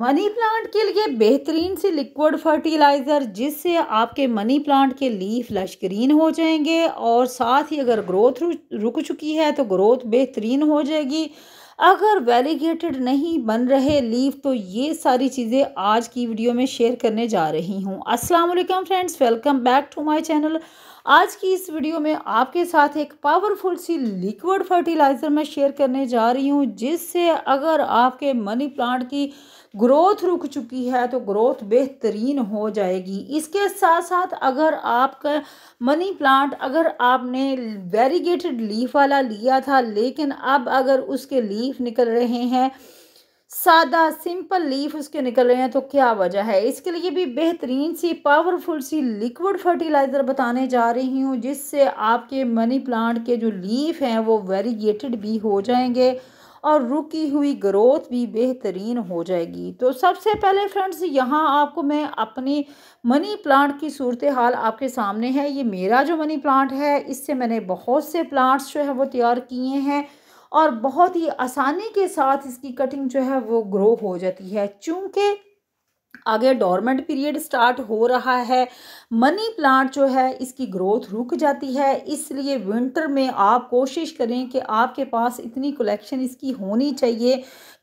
money plant के लिए बेहतरीन से लिक्विड फर्टिलाइज़र जिससे आपके मनी प्लांट के लीफ लश ग्रीन हो जाएंगे और साथ ही अगर ग्रोथ रुक चुकी है तो ग्रोथ बेहतरीन हो जाएगी अगर वेलीगेटेड नहीं बन रहे लीफ तो ये सारी चीज़ें आज की वीडियो में शेयर करने जा रही हूँ अस्सलाम वालेकुम friends welcome back to my channel आज की इस वीडियो में आपके साथ एक पावरफुल सी लिक्विड फर्टिलाइज़र मैं शेयर करने जा रही हूँ जिससे अगर आपके मनी प्लांट की ग्रोथ रुक चुकी है तो ग्रोथ बेहतरीन हो जाएगी इसके साथ साथ अगर आपका मनी प्लांट अगर आपने वेरीगेटेड लीफ वाला लिया था लेकिन अब अगर उसके लीफ निकल रहे हैं सादा सिंपल लीफ उसके निकल रहे हैं तो क्या वजह है इसके लिए भी बेहतरीन सी पावरफुल सी लिक्विड फर्टिलाइज़र बताने जा रही हूँ जिससे आपके मनी प्लांट के जो लीफ हैं वो वेरीगेटेड भी हो जाएंगे और रुकी हुई ग्रोथ भी बेहतरीन हो जाएगी तो सबसे पहले फ्रेंड्स यहाँ आपको मैं अपनी मनी प्लांट की सूरत हाल आपके सामने है ये मेरा जो मनी प्लांट है इससे मैंने बहुत से प्लांट्स जो है वो तैयार किए हैं और बहुत ही आसानी के साथ इसकी कटिंग जो है वो ग्रो हो जाती है चूँकि आगे डॉर्मेंट पीरियड स्टार्ट हो रहा है मनी प्लांट जो है इसकी ग्रोथ रुक जाती है इसलिए विंटर में आप कोशिश करें कि आपके पास इतनी कलेक्शन इसकी होनी चाहिए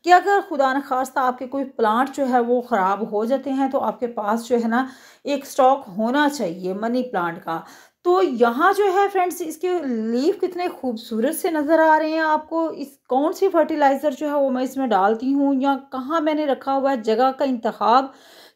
कि अगर खुदा न खास्ता आपके कोई प्लांट जो है वो ख़राब हो जाते हैं तो आपके पास जो है ना एक स्टॉक होना चाहिए मनी प्लांट का तो यहाँ जो है फ्रेंड्स इसके लीफ कितने खूबसूरत से नज़र आ रहे हैं आपको इस कौन सी फर्टिलाइज़र जो है वो मैं इसमें डालती हूँ या कहाँ मैंने रखा हुआ है जगह का इंतखब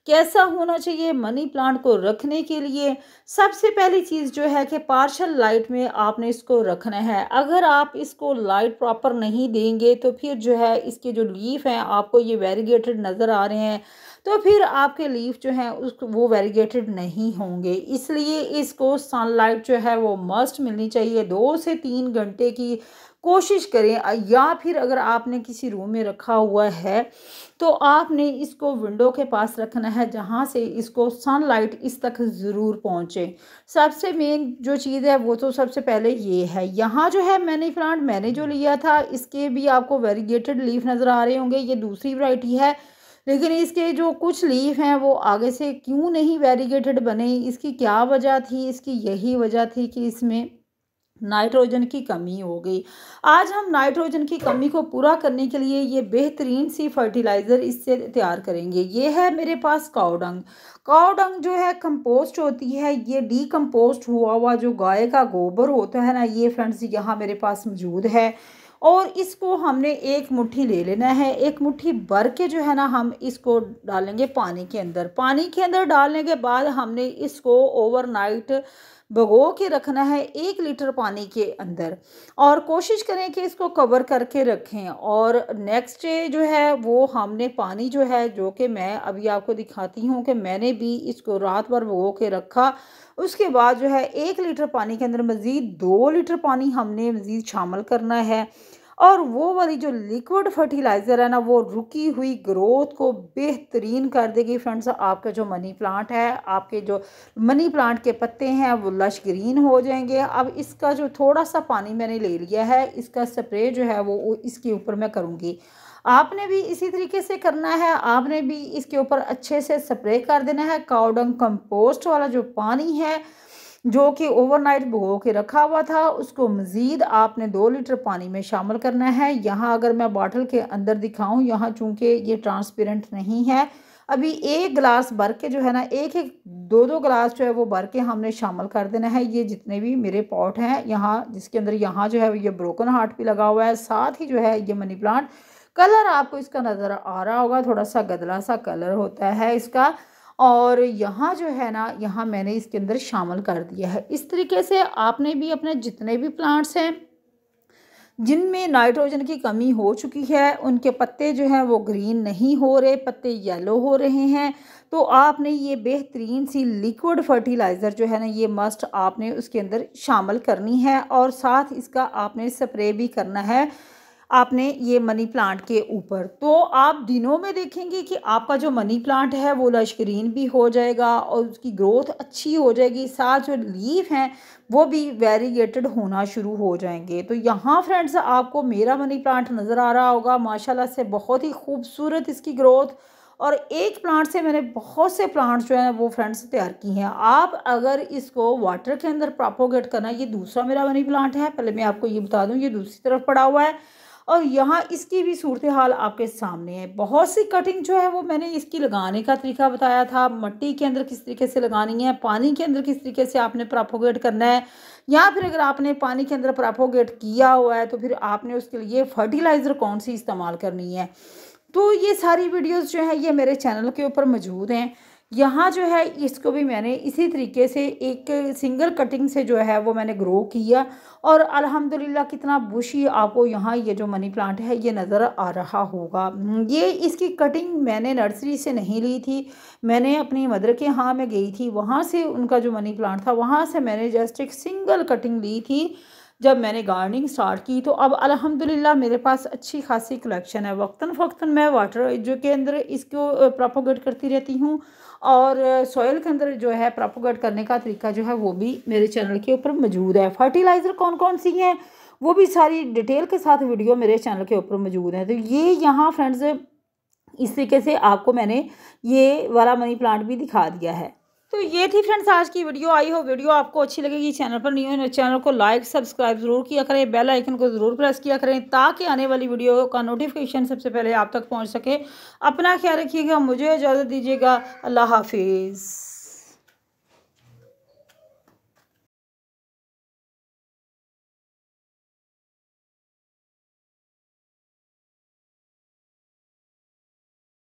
कैसा होना चाहिए मनी प्लांट को रखने के लिए सबसे पहली चीज़ जो है कि पार्शल लाइट में आपने इसको रखना है अगर आप इसको लाइट प्रॉपर नहीं देंगे तो फिर जो है इसके जो लीफ हैं आपको ये वेरीगेटेड नज़र आ रहे हैं तो फिर आपके लीफ जो हैं उस वो वेरीगेटेड नहीं होंगे इसलिए इसको सनलाइट जो है वो मस्ट मिलनी चाहिए दो से तीन घंटे की कोशिश करें या फिर अगर आपने किसी रूम में रखा हुआ है तो आपने इसको विंडो के पास रखना है जहाँ से इसको सनलाइट इस तक ज़रूर पहुँचे सबसे मेन जो चीज़ है वो तो सबसे पहले ये है यहाँ जो है मैंने प्लांट मैंने जो लिया था इसके भी आपको वेरीगेटेड लीफ नज़र आ रहे होंगे ये दूसरी वराइटी है लेकिन इसके जो कुछ लीफ हैं वो आगे से क्यों नहीं वेरीगेटेड बने इसकी क्या वजह थी इसकी यही वजह थी कि इसमें नाइट्रोजन की कमी हो गई आज हम नाइट्रोजन की कमी को पूरा करने के लिए ये बेहतरीन सी फर्टिलाइज़र इससे तैयार करेंगे ये है मेरे पास काउडंग काउडंग जो है कंपोस्ट होती है ये डीकम्पोस्ट हुआ हुआ जो गाय का गोबर होता है ना ये फ्रेंड्स यहाँ मेरे पास मौजूद है और इसको हमने एक मुट्ठी ले लेना है एक मुट्ठी भर के जो है ना हम इसको डालेंगे पानी के अंदर पानी के अंदर डालने के बाद हमने इसको ओवरनाइट भगो के रखना है एक लीटर पानी के अंदर और कोशिश करें कि इसको कवर करके रखें और नेक्स्ट डे जो है वो हमने पानी जो है जो कि मैं अभी आपको दिखाती हूँ कि मैंने भी इसको रात भर भगो के रखा उसके बाद जो है एक लीटर पानी के अंदर मज़ीद दो लीटर पानी हमने मज़ीद शामिल करना है और वो वाली जो लिक्विड फर्टिलाइज़र है ना वो रुकी हुई ग्रोथ को बेहतरीन कर देगी फ्रेंड्स आपका जो मनी प्लांट है आपके जो मनी प्लांट के पत्ते हैं वो लश ग्रीन हो जाएंगे अब इसका जो थोड़ा सा पानी मैंने ले लिया है इसका स्प्रे जो है वो इसके ऊपर मैं करूँगी आपने भी इसी तरीके से करना है आपने भी इसके ऊपर अच्छे से स्प्रे कर देना है काउडंग कंपोस्ट वाला जो पानी है जो कि ओवरनाइट भिगो के रखा हुआ था उसको मज़ीद आपने दो लीटर पानी में शामिल करना है यहाँ अगर मैं बाटल के अंदर दिखाऊँ यहाँ चूँकि ये ट्रांसपेरेंट नहीं है अभी एक गिलास भर के जो है ना एक एक दो दो गिलास जो है वो भर के हमने शामिल कर देना है ये जितने भी मेरे पॉट हैं यहाँ जिसके अंदर यहाँ जो है ये ब्रोकन हार्ट भी लगा हुआ है साथ ही जो है ये मनी प्लांट कलर आपको इसका नज़र आ रहा होगा थोड़ा सा गदला सा कलर होता है इसका और यहाँ जो है ना यहाँ मैंने इसके अंदर शामिल कर दिया है इस तरीके से आपने भी अपने जितने भी प्लांट्स हैं जिनमें नाइट्रोजन की कमी हो चुकी है उनके पत्ते जो हैं वो ग्रीन नहीं हो रहे पत्ते येलो हो रहे हैं तो आपने ये बेहतरीन सी लिक्विड फर्टिलाइज़र जो है ना ये मस्ट आपने उसके अंदर शामिल करनी है और साथ इसका आपने स्प्रे भी करना है आपने ये मनी प्लांट के ऊपर तो आप दिनों में देखेंगे कि आपका जो मनी प्लांट है वो लश ग्रीन भी हो जाएगा और उसकी ग्रोथ अच्छी हो जाएगी साथ जो लीव हैं वो भी वेरीगेटेड होना शुरू हो जाएंगे तो यहाँ फ्रेंड्स आपको मेरा मनी प्लांट नज़र आ रहा होगा माशाल्लाह से बहुत ही खूबसूरत इसकी ग्रोथ और एक प्लांट से मैंने बहुत से प्लांट्स जो हैं वो फ्रेंड्स तैयार की हैं आप अगर इसको वाटर के अंदर प्रॉपोगेट करना ये दूसरा मेरा मनी प्लांट है पहले मैं आपको ये बता दूँ ये दूसरी तरफ पड़ा हुआ है और यहाँ इसकी भी सूरत हाल आपके सामने है बहुत सी कटिंग जो है वो मैंने इसकी लगाने का तरीका बताया था मट्टी के अंदर किस तरीके से लगानी है पानी के अंदर किस तरीके से आपने प्रापोगेट करना है या फिर अगर आपने पानी के अंदर प्रापोगेट किया हुआ है तो फिर आपने उसके लिए फर्टिलाइज़र कौन सी इस्तेमाल करनी है तो ये सारी वीडियोज़ जो है ये मेरे चैनल के ऊपर मौजूद हैं यहाँ जो है इसको भी मैंने इसी तरीके से एक सिंगल कटिंग से जो है वो मैंने ग्रो किया और अल्हम्दुलिल्लाह कितना बुशी आपको यहाँ ये जो मनी प्लांट है ये नज़र आ रहा होगा हम्म, ये इसकी कटिंग मैंने नर्सरी से नहीं ली थी मैंने अपनी मदर के यहाँ में गई थी वहाँ से उनका जो मनी प्लांट था वहाँ से मैंने जस्ट एक सिंगल कटिंग ली थी जब मैंने गार्डनिंग स्टार्ट की तो अब अल्हम्दुलिल्लाह मेरे पास अच्छी खासी कलेक्शन है वक्ता फ़क्ता मैं वाटर जो के अंदर इसको प्रोपोगेट करती रहती हूँ और सॉयल के अंदर जो है प्रोपोगेट करने का तरीका जो है वो भी मेरे चैनल के ऊपर मौजूद है फर्टिलाइज़र कौन कौन सी हैं वो भी सारी डिटेल के साथ वीडियो मेरे चैनल के ऊपर मौजूद है तो ये यहाँ फ्रेंड्स इस तरीके से आपको मैंने ये वाला मनी प्लांट भी दिखा दिया है तो ये थी फ्रेंड्स आज की वीडियो आई हो वीडियो आपको अच्छी लगेगी चैनल पर न्यू चैनल को लाइक सब्सक्राइब ज़रूर किया करें बेल आइकन को ज़रूर प्रेस किया करें ताकि आने वाली वीडियो का नोटिफिकेशन सबसे पहले आप तक पहुंच सके अपना ख्याल रखिएगा मुझे इजाज़त दीजिएगा अल्लाह हाफिज़